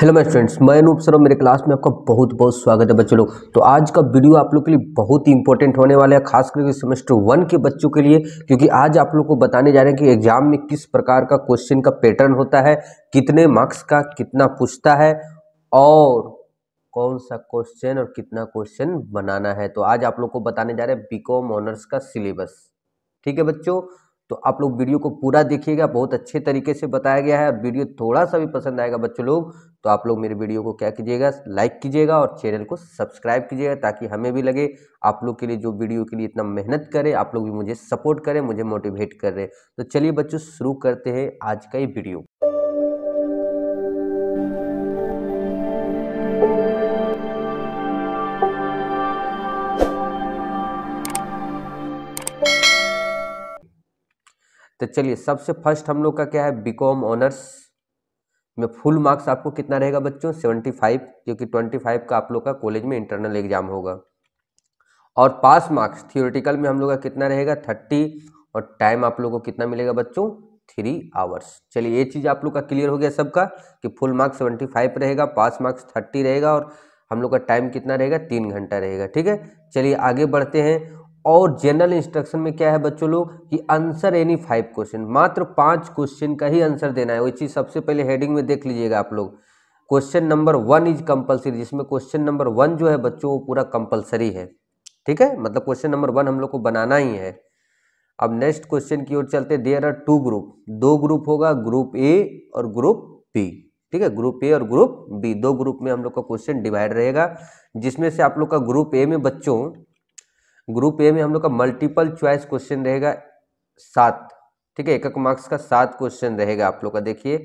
hello my friends मैं Anoop sir मेरे class में आपका बहुत बहुत स्वागत है बच्चों लोग तो आज का वीडियो आप लोग के लिए बहुत ही इंपॉर्टेंट होने वाला है खास करके सेमेस्टर वन के बच्चों के लिए क्योंकि आज आप लोग को बताने जा रहे हैं कि एग्जाम में किस प्रकार का क्वेश्चन का पैटर्न होता है कितने मार्क्स का कितना पूछता है और कौन सा क्वेश्चन और कितना क्वेश्चन बनाना है तो आज आप लोग को बताने जा रहे हैं बी ऑनर्स का सिलेबस ठीक है बच्चों तो आप लोग वीडियो को पूरा देखिएगा बहुत अच्छे तरीके से बताया गया है और वीडियो थोड़ा सा भी पसंद आएगा बच्चों लोग तो आप लोग मेरे वीडियो को क्या कीजिएगा लाइक कीजिएगा और चैनल को सब्सक्राइब कीजिएगा ताकि हमें भी लगे आप लोग के लिए जो वीडियो के लिए इतना मेहनत करें आप लोग भी मुझे सपोर्ट करें मुझे मोटिवेट करें तो चलिए बच्चों शुरू करते हैं आज का ये वीडियो तो चलिए सबसे फर्स्ट हम लोग का क्या है बीकॉम ऑनर्स में फुल मार्क्स आपको कितना रहेगा बच्चों सेवेंटी फाइव क्योंकि ट्वेंटी फाइव का आप लोग का कॉलेज में इंटरनल एग्जाम होगा और पास मार्क्स थियोरिटिकल में हम लोग का कितना रहेगा थर्टी और टाइम आप लोग को कितना मिलेगा बच्चों थ्री आवर्स चलिए ये चीज़ आप लोग का क्लियर हो गया सबका कि फुल मार्क्स सेवेंटी फाइव रहेगा पास मार्क्स थर्टी रहेगा और हम लोग का टाइम कितना रहेगा तीन घंटा रहेगा ठीक है चलिए आगे बढ़ते हैं और जनरल इंस्ट्रक्शन में क्या है बच्चों लोग कि आंसर एनी फाइव क्वेश्चन मात्र पांच क्वेश्चन का ही आंसर देना है वो चीज सबसे पहले हेडिंग में देख लीजिएगा आप लोग question number one is compulsory जिसमें क्वेश्चन नंबर वन जो है बच्चों वो पूरा कंपलसरी है ठीक है मतलब क्वेश्चन नंबर वन हम लोग को बनाना ही है अब नेक्स्ट क्वेश्चन की ओर चलते देर आर टू ग्रुप दो ग्रुप होगा ग्रुप ए और ग्रुप बी ठीक है ग्रुप ए और ग्रुप बी दो ग्रुप में हम लोग का क्वेश्चन डिवाइड रहेगा जिसमें से आप लोग का ग्रुप ए में बच्चों ग्रुप ए में हम लोग का मल्टीपल च्वाइस क्वेश्चन रहेगा सात ठीक है एक एक मार्क्स का सात क्वेश्चन रहेगा आप लोग का देखिए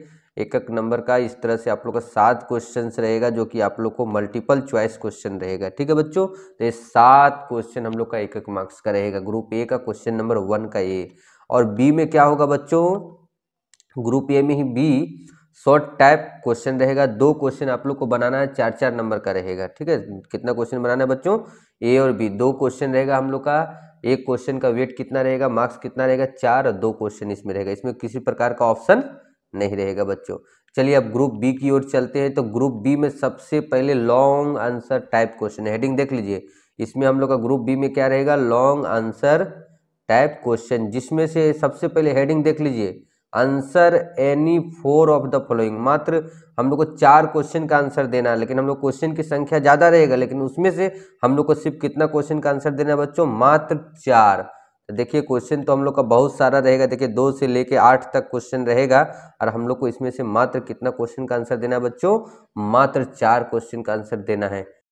एक एक नंबर का इस तरह से आप लोग का सात क्वेश्चन रहेगा जो कि आप लोग को मल्टीपल च्वाइस क्वेश्चन रहेगा ठीक है बच्चों तो ये सात क्वेश्चन हम लोग का एक एक मार्क्स का रहेगा ग्रुप ए का क्वेश्चन नंबर वन का ए और बी में क्या होगा बच्चों ग्रुप ए में ही बी शॉर्ट टाइप क्वेश्चन रहेगा दो क्वेश्चन आप लोग को बनाना है चार चार नंबर का रहेगा ठीक है कितना क्वेश्चन बनाना है बच्चों ए और बी दो क्वेश्चन रहेगा हम लोग का एक क्वेश्चन का वेट कितना रहेगा मार्क्स कितना रहेगा चार और दो क्वेश्चन इसमें रहेगा इसमें किसी प्रकार का ऑप्शन नहीं रहेगा बच्चों चलिए अब ग्रुप बी की ओर चलते हैं तो ग्रुप बी में सबसे पहले long answer type question heading देख लीजिए इसमें हम लोग का ग्रुप बी में क्या रहेगा लॉन्ग आंसर टाइप क्वेश्चन जिसमें से सबसे पहले हेडिंग देख लीजिए answer any four of the following मात्र हम लोग को चार क्वेश्चन का आंसर देना है लेकिन हम लोग क्वेश्चन की संख्या ज़्यादा रहेगा लेकिन उसमें से हम लोग को सिर्फ कितना क्वेश्चन का आंसर देना है बच्चों मात्र चार तो देखिए क्वेश्चन तो हम लोग का बहुत सारा रहेगा देखिए दो से लेके आठ तक क्वेश्चन रहेगा और हम लोग को इसमें से मात्र कितना क्वेश्चन का आंसर देना है बच्चों मात्र चार क्वेश्चन का आंसर देना है